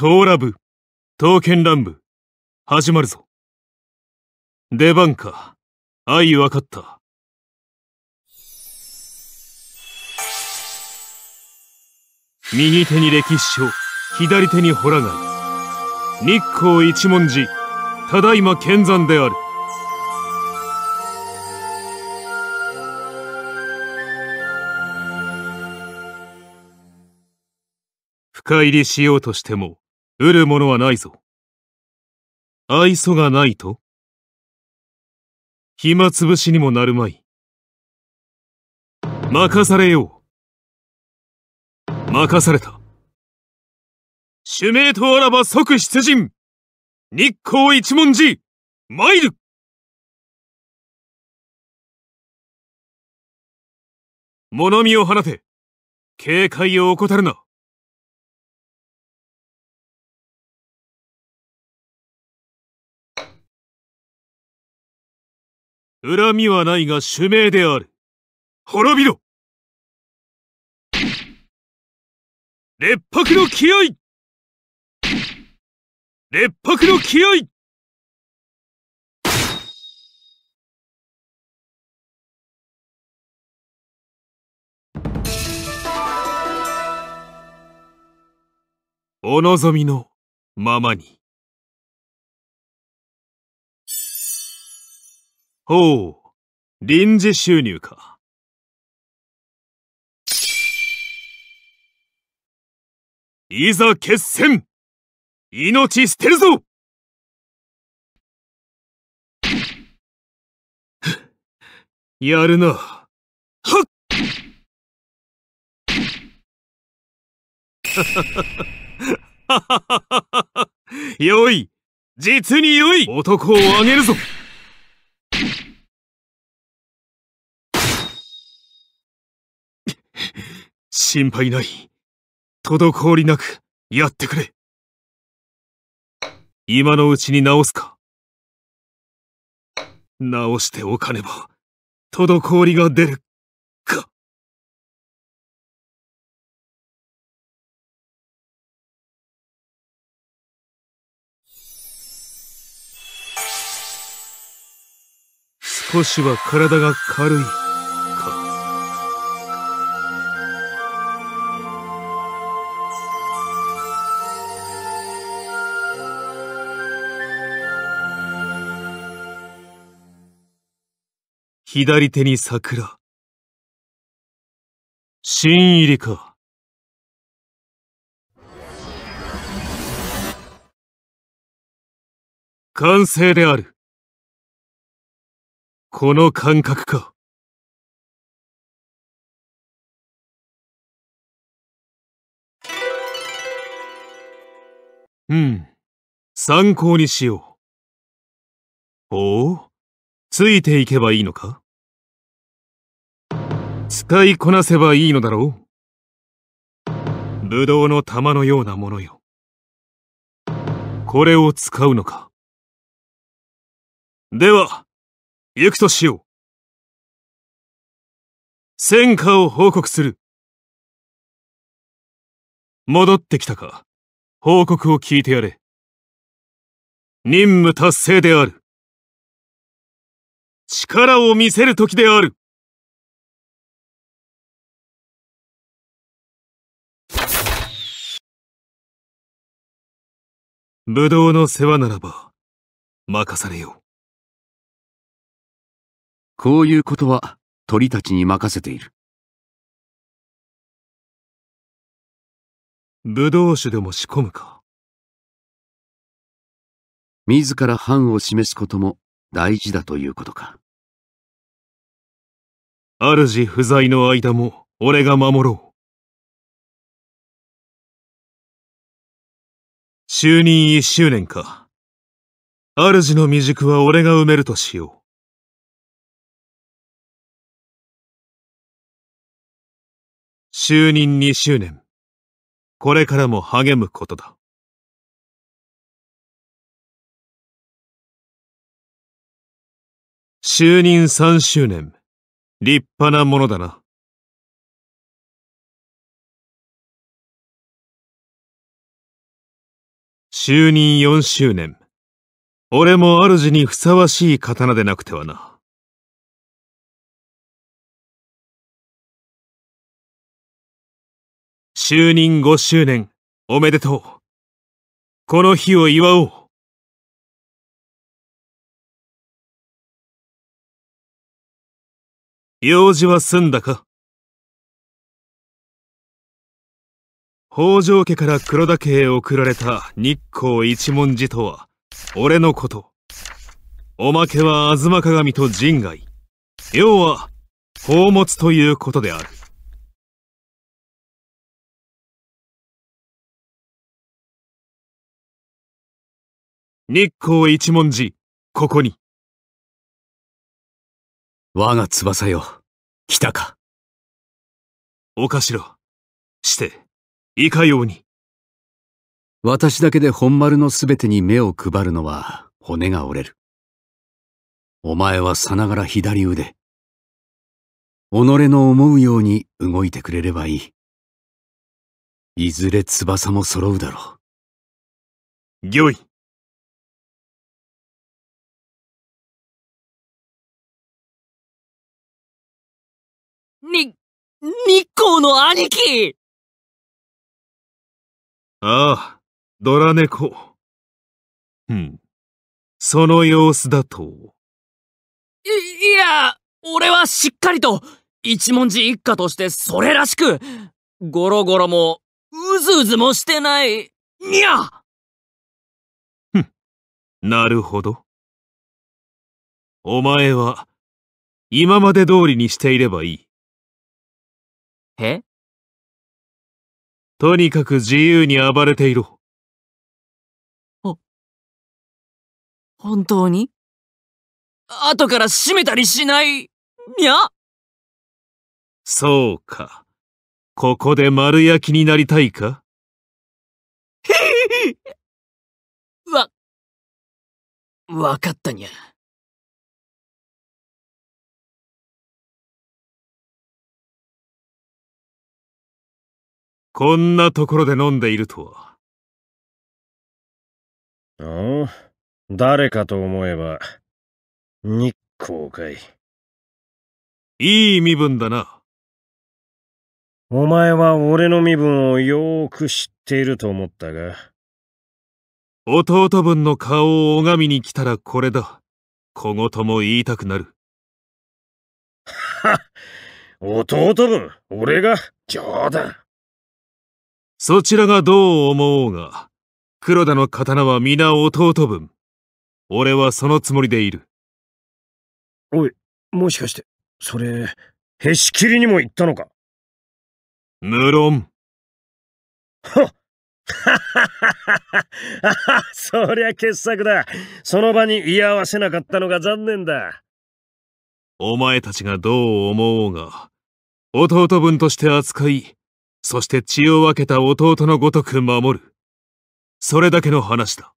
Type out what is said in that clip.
トーラ部、刀剣乱舞、始まるぞ。出番か、愛分かった。右手に歴史書、左手にホラガイ。日光一文字、ただいま剣山である。深入りしようとしても、得るものはないぞ。愛想がないと暇つぶしにもなるまい。任されよう。任された。主命とあらば即出陣日光一文字参る物見を放て警戒を怠るな恨みはないが主命である。滅びろ烈白の気合烈白の気合お望みのままに。ほう、臨時収入か。いざ決戦命捨てるぞ やるな。はっ よい実によい男をあげるぞ心配ない。滞りなくやってくれ。今のうちに直すか。直しておかねば、滞りが出る、か。少しは体が軽い。左手に桜。新入りか。完成である。この感覚か。うん。参考にしよう。おおついていけばいいのか使いこなせばいいのだろうブドウの玉のようなものよ。これを使うのか。では、行くとしよう。戦果を報告する。戻ってきたか。報告を聞いてやれ。任務達成である。力を見せる時である。ブドウの世話ならば、任されよう。こういうことは鳥たちに任せている。ブドウ酒でも仕込むか。自ら範を示すことも大事だということか。主不在の間も俺が守ろう。就任一周年か。主の未熟は俺が埋めるとしよう。就任二周年。これからも励むことだ。就任三周年。立派なものだな。就任4周年。俺も主にふさわしい刀でなくてはな。就任5周年、おめでとう。この日を祝おう。用事は済んだか北条家から黒田家へ送られた日光一文字とは、俺のこと。おまけは吾妻鏡と陣外。要は、宝物ということである。日光一文字、ここに。我が翼よ、来たか。お頭、して。いかように。私だけで本丸のすべてに目を配るのは骨が折れる。お前はさながら左腕。己の思うように動いてくれればいい。いずれ翼も揃うだろう。御意。に、日光の兄貴ああ、ドラ猫。うん。その様子だと。い、いや、俺はしっかりと、一文字一家としてそれらしく、ゴロゴロも、うずうずもしてない、にゃふん、なるほど。お前は、今まで通りにしていればいい。えとにかく自由に暴れていろ。ほ、本当に後から閉めたりしないにゃそうか。ここで丸焼きになりたいかわ、わかったにゃ。こんなところで飲んでいるとは。ああ、誰かと思えば、日光かい。いい身分だな。お前は俺の身分をよーく知っていると思ったが。弟分の顔を拝みに来たらこれだ。小言も言いたくなる。はっ弟分、俺が冗談。そちらがどう思おうが、黒田の刀は皆弟分。俺はそのつもりでいる。おい、もしかして、それ、へしきりにも言ったのか無論。はっははははそりゃ傑作だ。その場に居合わせなかったのが残念だ。お前たちがどう思おうが、弟分として扱い、そして血を分けた弟のごとく守る。それだけの話だ。